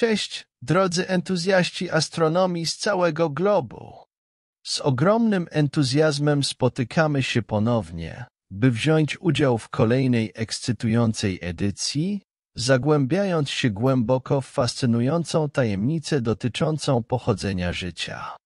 Cześć, drodzy entuzjaści astronomii z całego globu! Z ogromnym entuzjazmem spotykamy się ponownie, by wziąć udział w kolejnej ekscytującej edycji, zagłębiając się głęboko w fascynującą tajemnicę dotyczącą pochodzenia życia.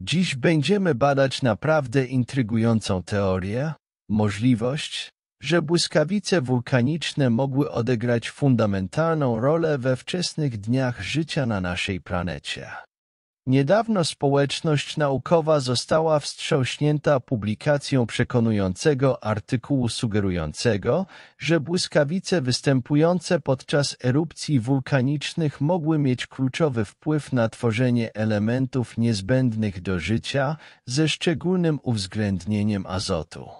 Dziś będziemy badać naprawdę intrygującą teorię, możliwość, że błyskawice wulkaniczne mogły odegrać fundamentalną rolę we wczesnych dniach życia na naszej planecie. Niedawno społeczność naukowa została wstrząśnięta publikacją przekonującego artykułu sugerującego, że błyskawice występujące podczas erupcji wulkanicznych mogły mieć kluczowy wpływ na tworzenie elementów niezbędnych do życia, ze szczególnym uwzględnieniem azotu.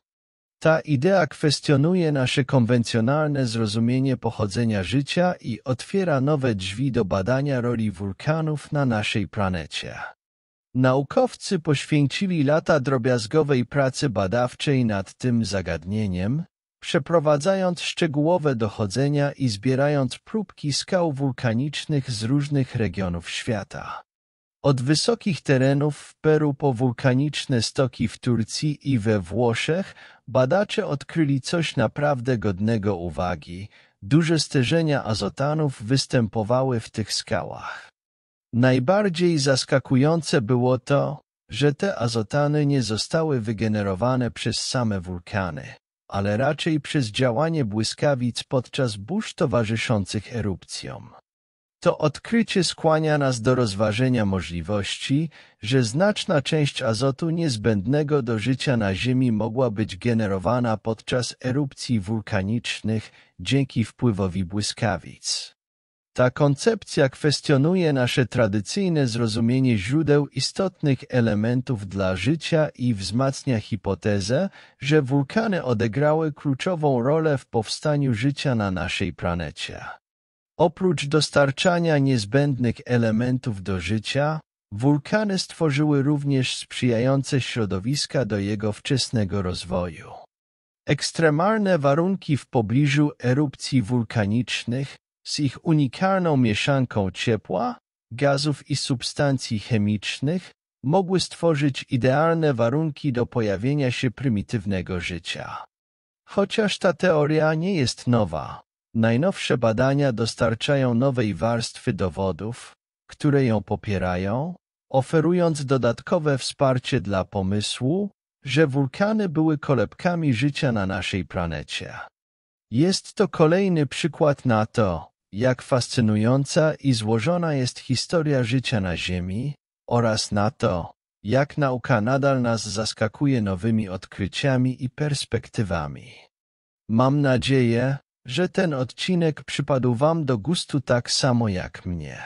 Ta idea kwestionuje nasze konwencjonalne zrozumienie pochodzenia życia i otwiera nowe drzwi do badania roli wulkanów na naszej planecie. Naukowcy poświęcili lata drobiazgowej pracy badawczej nad tym zagadnieniem, przeprowadzając szczegółowe dochodzenia i zbierając próbki skał wulkanicznych z różnych regionów świata. Od wysokich terenów w Peru po wulkaniczne stoki w Turcji i we Włoszech badacze odkryli coś naprawdę godnego uwagi. Duże stężenia azotanów występowały w tych skałach. Najbardziej zaskakujące było to, że te azotany nie zostały wygenerowane przez same wulkany, ale raczej przez działanie błyskawic podczas burz towarzyszących erupcjom. To odkrycie skłania nas do rozważenia możliwości, że znaczna część azotu niezbędnego do życia na Ziemi mogła być generowana podczas erupcji wulkanicznych dzięki wpływowi błyskawic. Ta koncepcja kwestionuje nasze tradycyjne zrozumienie źródeł istotnych elementów dla życia i wzmacnia hipotezę, że wulkany odegrały kluczową rolę w powstaniu życia na naszej planecie. Oprócz dostarczania niezbędnych elementów do życia, wulkany stworzyły również sprzyjające środowiska do jego wczesnego rozwoju. Ekstremalne warunki w pobliżu erupcji wulkanicznych z ich unikalną mieszanką ciepła, gazów i substancji chemicznych mogły stworzyć idealne warunki do pojawienia się prymitywnego życia. Chociaż ta teoria nie jest nowa, Najnowsze badania dostarczają nowej warstwy dowodów, które ją popierają, oferując dodatkowe wsparcie dla pomysłu, że wulkany były kolebkami życia na naszej planecie. Jest to kolejny przykład na to, jak fascynująca i złożona jest historia życia na Ziemi oraz na to, jak nauka nadal nas zaskakuje nowymi odkryciami i perspektywami. Mam nadzieję, że ten odcinek przypadł Wam do gustu tak samo jak mnie.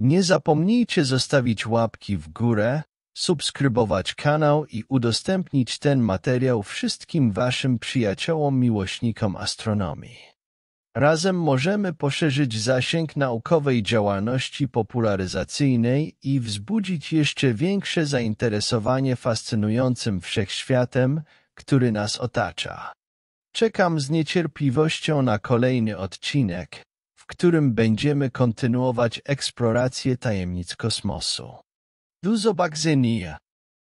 Nie zapomnijcie zostawić łapki w górę, subskrybować kanał i udostępnić ten materiał wszystkim Waszym przyjaciołom miłośnikom astronomii. Razem możemy poszerzyć zasięg naukowej działalności popularyzacyjnej i wzbudzić jeszcze większe zainteresowanie fascynującym wszechświatem, który nas otacza. Czekam z niecierpliwością na kolejny odcinek, w którym będziemy kontynuować eksplorację tajemnic kosmosu. Do zobaczenia!